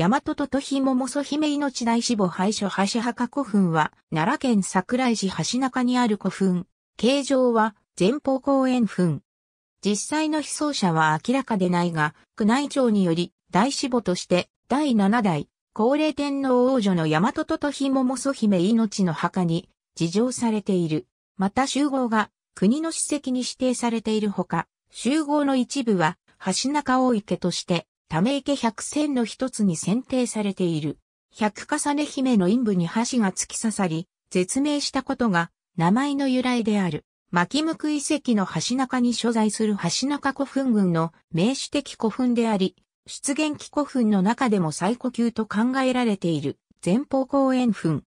大和ととひももそ姫命大志母廃所橋墓古墳は、奈良県桜井市橋中にある古墳。形状は、前方後円墳。実際の被葬者は明らかでないが、宮内庁により、大志母として、第7代、高齢天皇王女の大和ととひももそ姫命の墓に、事情されている。また集合が、国の史跡に指定されているほか、集合の一部は、橋中大池として、ため池百選の一つに選定されている。百重ね姫の陰部に箸が突き刺さり、絶命したことが名前の由来である。巻向遺跡の橋中に所在する橋中古墳群の名詞的古墳であり、出現期古墳の中でも最古級と考えられている前方後円墳。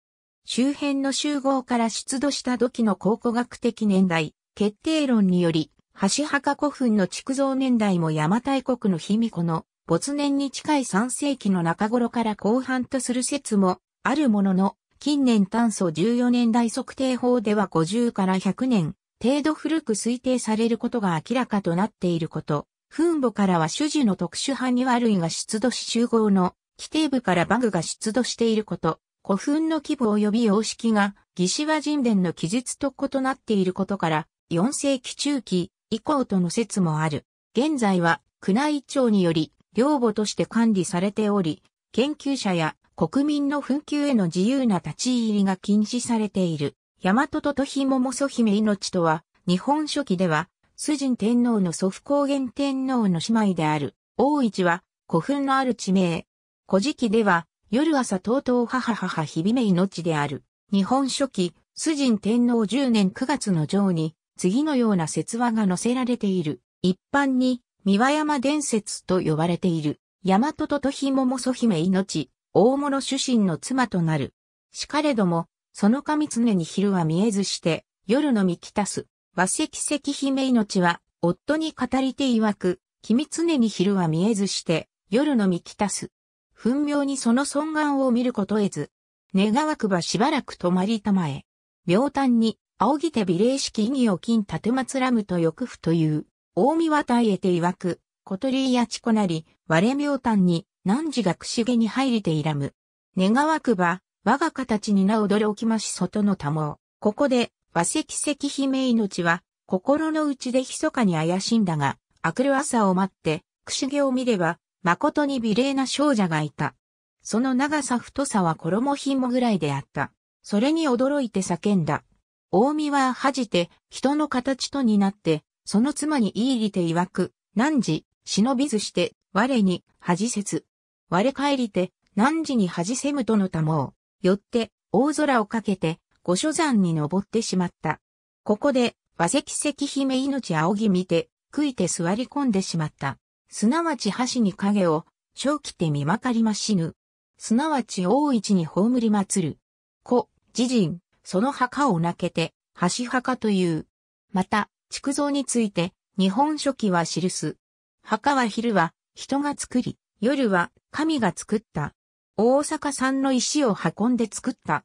周辺の集合から出土した土器の考古学的年代、決定論により、橋墓古墳の築造年代も邪馬台国の卑弥呼の没年に近い3世紀の中頃から後半とする説もあるものの、近年炭素14年代測定法では50から100年程度古く推定されることが明らかとなっていること、墳墓からは種樹の特殊派には類が出土し集合の規定部からバグが出土していること、古墳の規模及び様式が、義士和人伝の記述と異なっていることから、4世紀中期以降との説もある。現在は、宮内庁により、領母として管理されており、研究者や国民の紛糾への自由な立ち入りが禁止されている。大和ととひもも祖姫命とは、日本書紀では、主人天皇の祖父高原天皇の姉妹である、大市は古墳のある地名。古事記では、夜朝とうとう母母日々め命である。日本書紀、主人天皇10年9月の上に、次のような説話が載せられている。一般に、三輪山伝説と呼ばれている、大和ととひももそ姫命、大物主神の妻となる。しかれども、その神常に昼は見えずして、夜のみきたす、和石石姫命は、夫に語りて曰く、君常に昼は見えずして、夜のみきたす。奮妙にその尊願を見ることえず、願わくばしばらく止まりたまえ。妙端に、仰ぎて美霊式意義を金立てまつらむと欲不という、大見渡えて曰く、小鳥やちこなり、割れ妙端に、汝がくしげに入りていらむ。願わくば、我が形にな驚きまし外の多をここで、和石石姫命は、心の内で密かに怪しんだが、明くる朝を待って、くしげを見れば、誠に美麗な少女がいた。その長さ太さは衣品もぐらいであった。それに驚いて叫んだ。大見は恥じて、人の形とになって、その妻に言い入りて曰く、汝、忍びずして、我に恥せず。我帰りて、汝に恥せむとのたもう。よって、大空をかけて、御所山に登ってしまった。ここで、和石石姫命仰ぎ見て、食いて座り込んでしまった。すなわち箸に影を、正気て見まかりましぬ。すなわち大市に葬りつる。子、自人、その墓を泣けて、箸墓という。また、築造について、日本書紀は記す。墓は昼は人が作り、夜は神が作った。大阪産の石を運んで作った。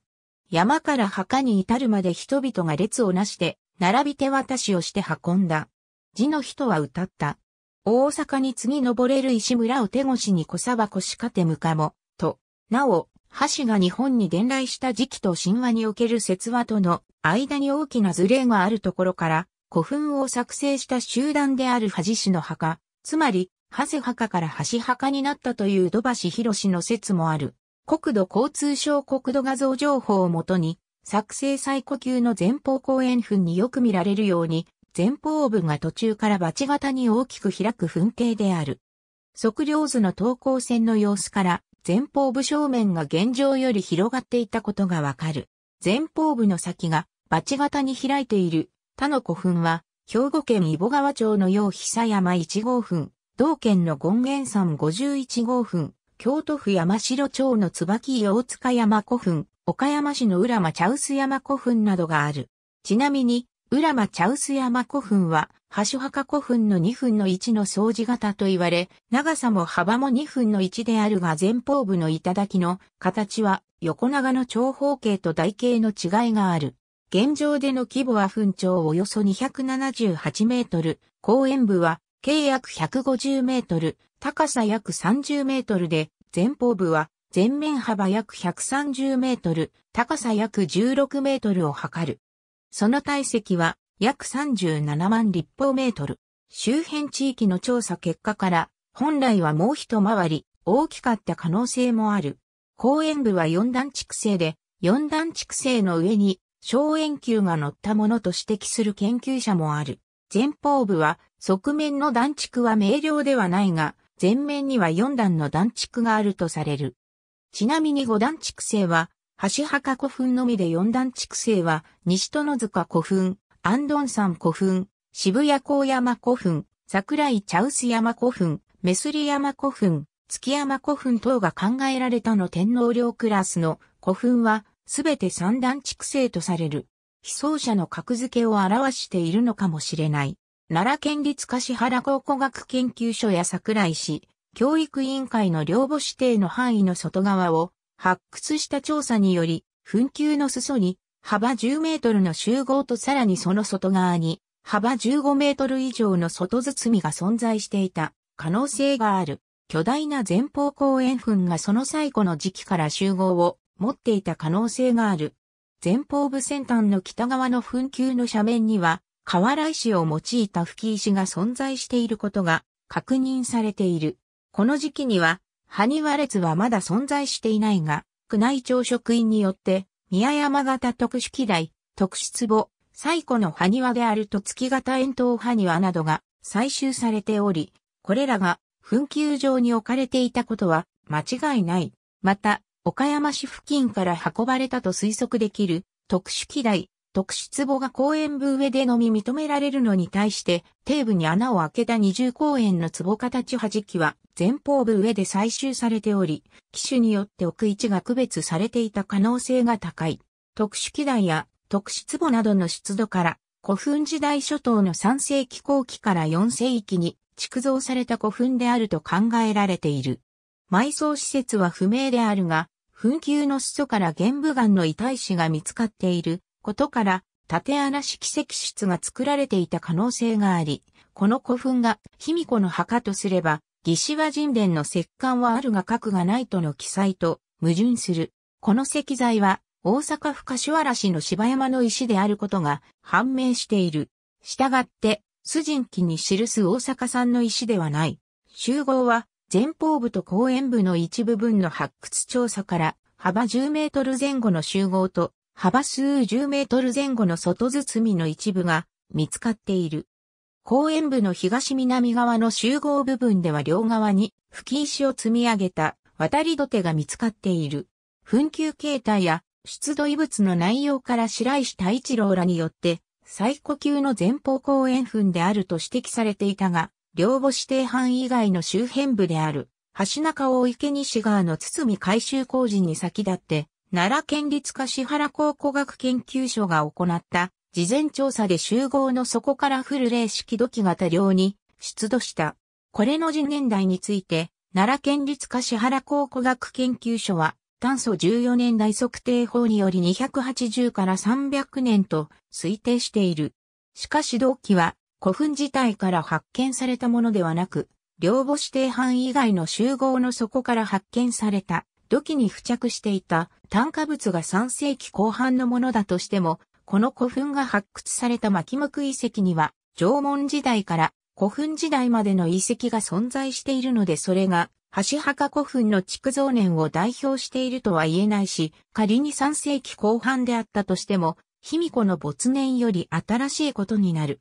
山から墓に至るまで人々が列をなして、並び手渡しをして運んだ。字の人は歌った。大阪に次登れる石村を手越しに小沢腰かてむかも、と、なお、橋が日本に伝来した時期と神話における説話との間に大きなズレがあるところから、古墳を作成した集団である恥氏の墓、つまり、長谷墓から橋墓になったという土橋博士の説もある。国土交通省国土画像情報をもとに、作成最古級の前方後円墳によく見られるように、前方部が途中からバチ型に大きく開く墳形である。測量図の等高線の様子から、前方部正面が現状より広がっていたことがわかる。前方部の先がバチ型に開いている他の古墳は、兵庫県伊保川町の陽久山1号墳、同県の権現山51号墳、京都府山城町の椿大塚山古墳、岡山市の浦間茶臼山古墳などがある。ちなみに、浦間茶臼山古墳は、橋墓古墳の2分の1の掃除型と言われ、長さも幅も2分の1であるが前方部の頂の形は横長の長方形と台形の違いがある。現状での規模は墳長およそ278メートル、公園部は計約150メートル、高さ約30メートルで、前方部は全面幅約130メートル、高さ約16メートルを測る。その体積は約37万立方メートル。周辺地域の調査結果から、本来はもう一回り大きかった可能性もある。公園部は4段畜生で、4段畜生の上に小円球が乗ったものと指摘する研究者もある。前方部は側面の断築は明瞭ではないが、前面には4段の断築があるとされる。ちなみに5段築星は、橋墓古墳のみで4段築星は、西殿塚古墳、安頓山古墳、渋谷高山古墳、桜井茶臼山古墳、メスリ山古墳、月山古墳等が考えられたの天皇陵クラスの古墳は、すべて三段畜生とされる、被葬者の格付けを表しているのかもしれない。奈良県立柏原考古学研究所や桜井市、教育委員会の両母指定の範囲の外側を発掘した調査により、墳丘の裾に幅10メートルの集合とさらにその外側に幅15メートル以上の外包みが存在していた可能性がある。巨大な前方後円墳がその最古の時期から集合を持っていた可能性がある。前方部先端の北側の墳丘の斜面には、河原石を用いた吹石が存在していることが確認されている。この時期には、埴輪列はまだ存在していないが、宮内庁職員によって、宮山型特殊機台、特殊壺、最古の埴輪であると月型円筒埴輪などが採集されており、これらが墳丘上に置かれていたことは間違いない。また、岡山市付近から運ばれたと推測できる特殊機台、特殊壺が公園部上でのみ認められるのに対して、底部に穴を開けた二重公園の壺形弾きは前方部上で採集されており、機種によって置く位置が区別されていた可能性が高い。特殊機台や特殊壺などの出土から、古墳時代初頭の3世紀後期から4世紀に築造された古墳であると考えられている。埋葬施設は不明であるが、墳丘の裾から玄武岩の遺体子が見つかっていることから、縦穴式石室が作られていた可能性があり、この古墳が卑弥呼の墓とすれば、義士和神殿の石棺はあるが核がないとの記載と矛盾する。この石材は大阪府柏原市の芝山の石であることが判明している。したがって、須人記に記す大阪産の石ではない。集合は前方部と後円部の一部分の発掘調査から幅10メートル前後の集合と幅数十メートル前後の外包みの一部が見つかっている。後円部の東南側の集合部分では両側に吹石を積み上げた渡り土手が見つかっている。紛糾形態や出土遺物の内容から白石太一郎らによって、最古級の前方後円墳であると指摘されていたが、両母指定班以外の周辺部である、橋中大池西側の堤改修工事に先立って、奈良県立橿原考古学研究所が行った事前調査で集合の底から降る霊式土器型量に出土した。これの次年代について、奈良県立橿原考古学研究所は、炭素14年代測定法により280から300年と推定している。しかし同期は古墳自体から発見されたものではなく、両母子定範以外の集合の底から発見された、土器に付着していた炭化物が3世紀後半のものだとしても、この古墳が発掘された巻目遺跡には、縄文時代から古墳時代までの遺跡が存在しているのでそれが、橋墓古墳の築造年を代表しているとは言えないし、仮に3世紀後半であったとしても、卑弥呼の没年より新しいことになる。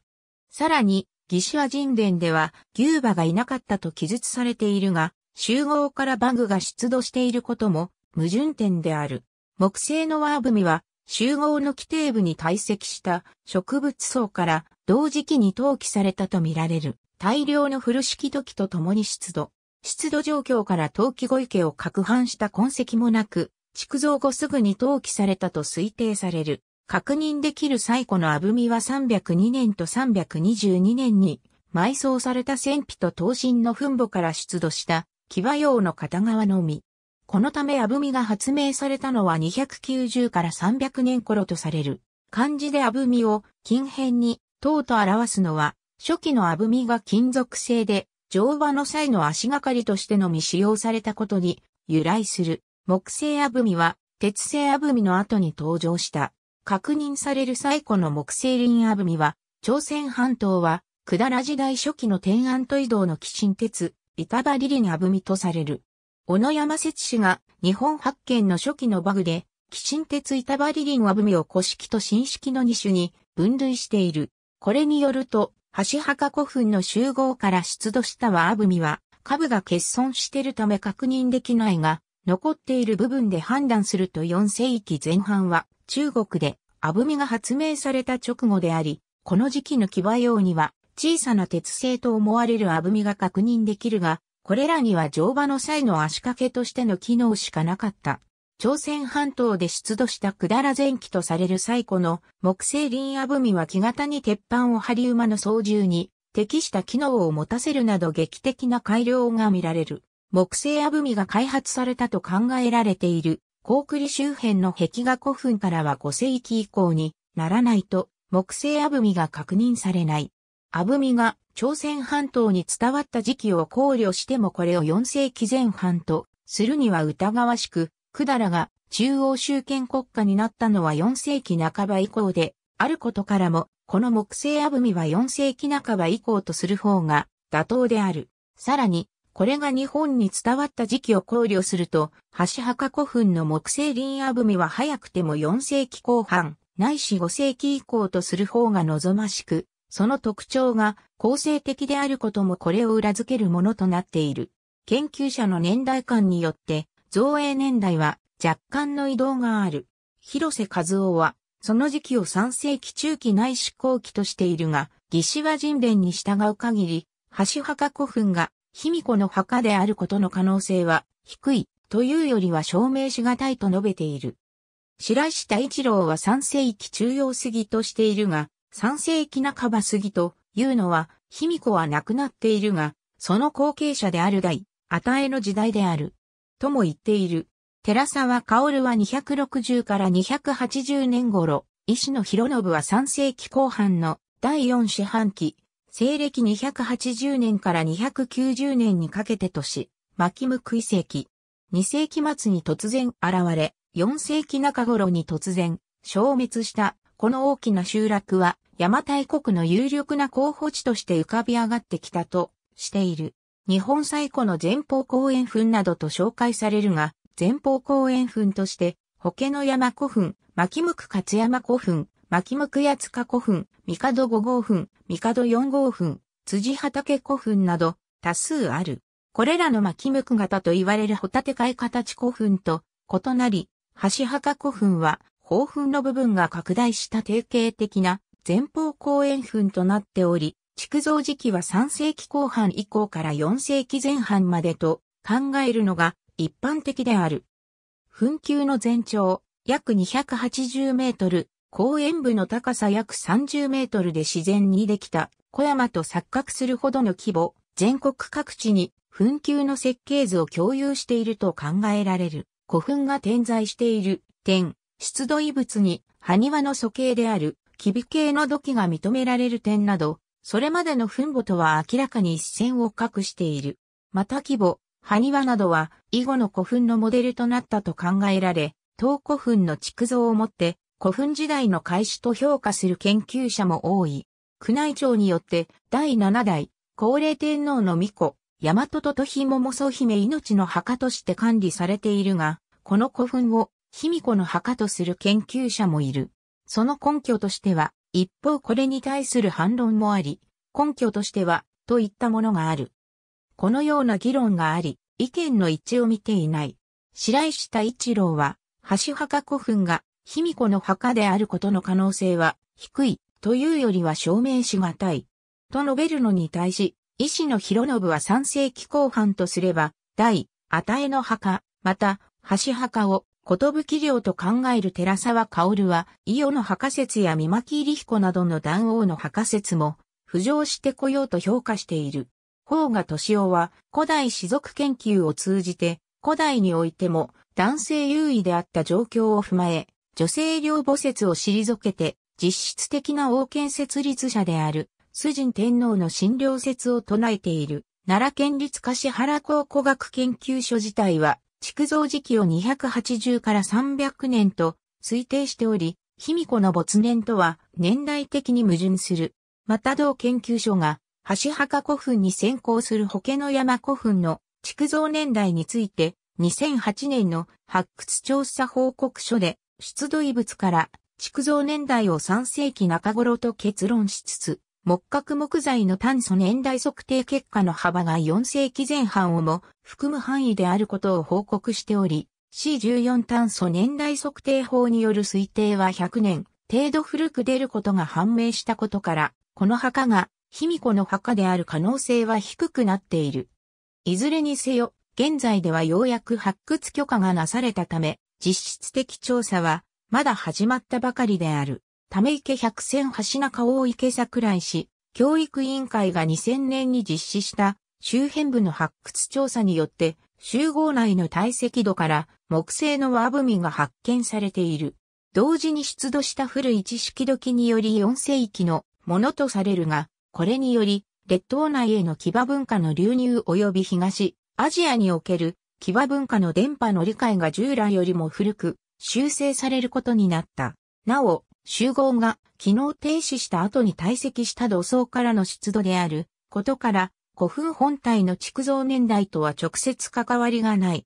さらに、ギシュ神殿では、牛馬がいなかったと記述されているが、集合からバグが出土していることも、矛盾点である。木製のワーブミは、集合の規定部に堆積した植物層から同時期に投棄されたとみられる大量の古式土器と共に出土。出土状況から陶器後池を攪拌した痕跡もなく、築造後すぐに投棄されたと推定される。確認できる最古のアブミは302年と322年に埋葬された戦費と刀身の墳墓から出土した騎馬用の片側のみ。このためアブミが発明されたのは290から300年頃とされる。漢字でアブミを近辺に等と表すのは初期のアブミが金属製で乗馬の際の足がかりとしてのみ使用されたことに由来する木製アブミは鉄製アブミの後に登場した。確認される最古の木星林アブミは、朝鮮半島は、百済時代初期の天安都移動の寄進鉄、板張り林アブミとされる。小野山節氏が日本発見の初期のバグで、寄進鉄板張り林アブミを古式と新式の2種に分類している。これによると、橋墓古墳の集合から出土したはアブミは、下部が欠損しているため確認できないが、残っている部分で判断すると4世紀前半は、中国でアブミが発明された直後であり、この時期の騎馬用には小さな鉄製と思われるアブミが確認できるが、これらには乗馬の際の足掛けとしての機能しかなかった。朝鮮半島で出土した百済前期とされる最古の木製林アブミは木型に鉄板を張り馬の操縦に適した機能を持たせるなど劇的な改良が見られる。木製アブミが開発されたと考えられている高栗周辺の壁画古墳からは5世紀以降にならないと木製アブミが確認されない。アブミが朝鮮半島に伝わった時期を考慮してもこれを4世紀前半とするには疑わしく、百済が中央集権国家になったのは4世紀半ば以降で、あることからも、この木製アブミは4世紀半ば以降とする方が妥当である。さらに、これが日本に伝わった時期を考慮すると、橋墓古墳の木製林野踏みは早くても4世紀後半、ないし5世紀以降とする方が望ましく、その特徴が構成的であることもこれを裏付けるものとなっている。研究者の年代間によって、造営年代は若干の移動がある。広瀬和夫は、その時期を3世紀中期内視後期としているが、義士は人伝に従う限り、橋墓古墳が卑弥呼の墓であることの可能性は低いというよりは証明しがたいと述べている。白石太一郎は3世紀中央杉としているが、3世紀半ば杉というのは、卑弥呼は亡くなっているが、その後継者である代、与えの時代である。とも言っている。寺沢薫は260から280年頃、石野博信は3世紀後半の第4四半期、西暦280年から290年にかけて都市、マキム遺跡。2世紀末に突然現れ、4世紀中頃に突然消滅したこの大きな集落は邪馬台国の有力な候補地として浮かび上がってきたとしている。日本最古の前方後円墳などと紹介されるが、前方後円墳として、保家の山古墳、牧向勝山古墳、牧や八塚古墳、帝五号墳、帝四号墳、辻畑古墳など多数ある。これらの牧く型と言われるホタテ貝形古墳と異なり、橋墓古墳は、宝墳の部分が拡大した定型的な前方後円墳となっており、築造時期は3世紀後半以降から4世紀前半までと考えるのが一般的である。墳丘の全長約280メートル、公園部の高さ約30メートルで自然にできた小山と錯覚するほどの規模、全国各地に墳丘の設計図を共有していると考えられる古墳が点在している点、出土遺物に埴輪の素形であるキビ系の土器が認められる点など、それまでの墳墓とは明らかに一線を画している。また規模、埴輪などは以後の古墳のモデルとなったと考えられ、東古墳の築造をもって古墳時代の開始と評価する研究者も多い。宮内庁によって第七代高齢天皇の御子、大和ととひももそ姫命の墓として管理されているが、この古墳を卑弥呼の墓とする研究者もいる。その根拠としては、一方これに対する反論もあり、根拠としては、といったものがある。このような議論があり、意見の一致を見ていない。白石太一郎は、橋墓古墳が卑弥呼の墓であることの可能性は低いというよりは証明しがたい。と述べるのに対し、医師の広信は3世紀後半とすれば、大、与えの墓、また、橋墓を、ことぶき領と考える寺沢薫は、伊予の墓説や三巻入彦などの談王の墓説も、浮上してこようと評価している。方が敏夫は、古代士族研究を通じて、古代においても、男性優位であった状況を踏まえ、女性寮母説を退けて、実質的な王権設立者である、崇神天皇の診療説を唱えている、奈良県立柏原考古学研究所自体は、築造時期を280から300年と推定しており、卑弥呼の没年とは年代的に矛盾する。また同研究所が、橋墓古墳に先行する保険の山古墳の築造年代について、2008年の発掘調査報告書で、出土遺物から築造年代を3世紀中頃と結論しつつ、木核木材の炭素年代測定結果の幅が4世紀前半をも含む範囲であることを報告しており、C14 炭素年代測定法による推定は100年程度古く出ることが判明したことから、この墓が卑弥呼の墓である可能性は低くなっている。いずれにせよ、現在ではようやく発掘許可がなされたため、実質的調査は、まだ始まったばかりである。ため池百選橋中大池桜井市、教育委員会が2000年に実施した周辺部の発掘調査によって、集合内の堆積土から木製の輪ブミが発見されている。同時に出土した古い知識土器により4世紀のものとされるが、これにより、列島内への騎馬文化の流入及び東、アジアにおける騎馬文化の伝波の理解が従来よりも古く、修正されることになった。なお、集合が機能停止した後に堆積した土層からの出土であることから、古墳本体の築造年代とは直接関わりがない。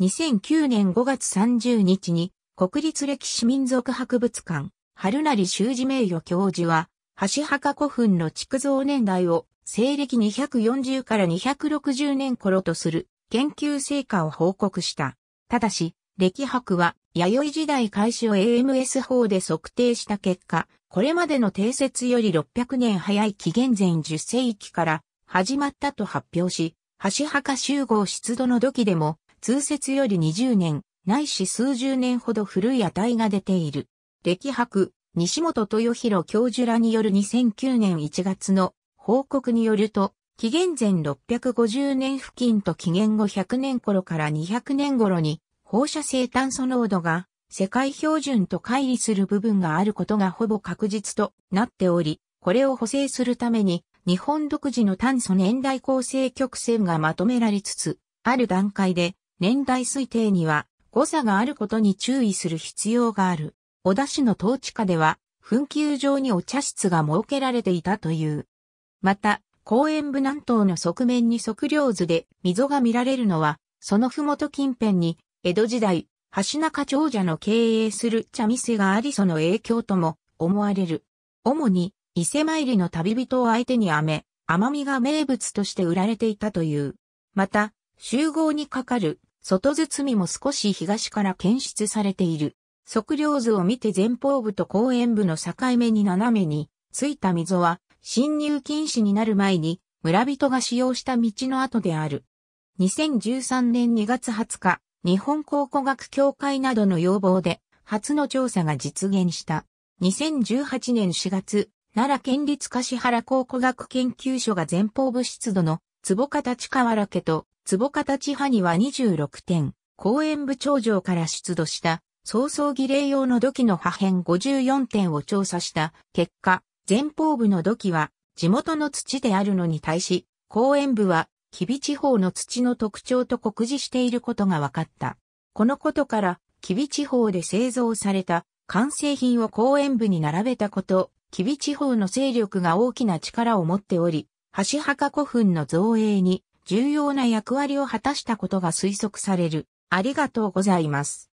2009年5月30日に国立歴史民族博物館、春成修二名誉教授は、橋墓古墳の築造年代を西暦240から260年頃とする研究成果を報告した。ただし、歴博は、弥生時代開始を AMS 法で測定した結果、これまでの定説より600年早い紀元前10世紀から始まったと発表し、橋墓集合出土の土器でも、通説より20年、ないし数十年ほど古い値が出ている。歴博、西本豊弘教授らによる2009年1月の報告によると、紀元前650年付近と紀元後100年頃から200年頃に放射性炭素濃度が世界標準と乖離する部分があることがほぼ確実となっており、これを補正するために日本独自の炭素年代構成曲線がまとめられつつ、ある段階で年代推定には誤差があることに注意する必要がある。小田市の統治下では、紛糾上にお茶室が設けられていたという。また、公園部南東の側面に測量図で溝が見られるのは、その麓近辺に、江戸時代、橋中長者の経営する茶店がありその影響とも思われる。主に、伊勢参りの旅人を相手に飴、甘みが名物として売られていたという。また、集合にかかる外包みも少し東から検出されている。測量図を見て前方部と後円部の境目に斜めについた溝は侵入禁止になる前に村人が使用した道の跡である。2013年2月20日、日本考古学協会などの要望で初の調査が実現した。2018年4月、奈良県立柏原考古学研究所が前方部湿度の坪形地河原家と坪形地波には26点、公園部長城から出土した、早々儀礼用の土器の破片54点を調査した結果、前方部の土器は地元の土であるのに対し、後円部は、吉備地方の土の特徴と酷似していることが分かった。このことから、吉備地方で製造された完成品を後円部に並べたこと、吉備地方の勢力が大きな力を持っており、橋墓古墳の造営に重要な役割を果たしたことが推測される。ありがとうございます。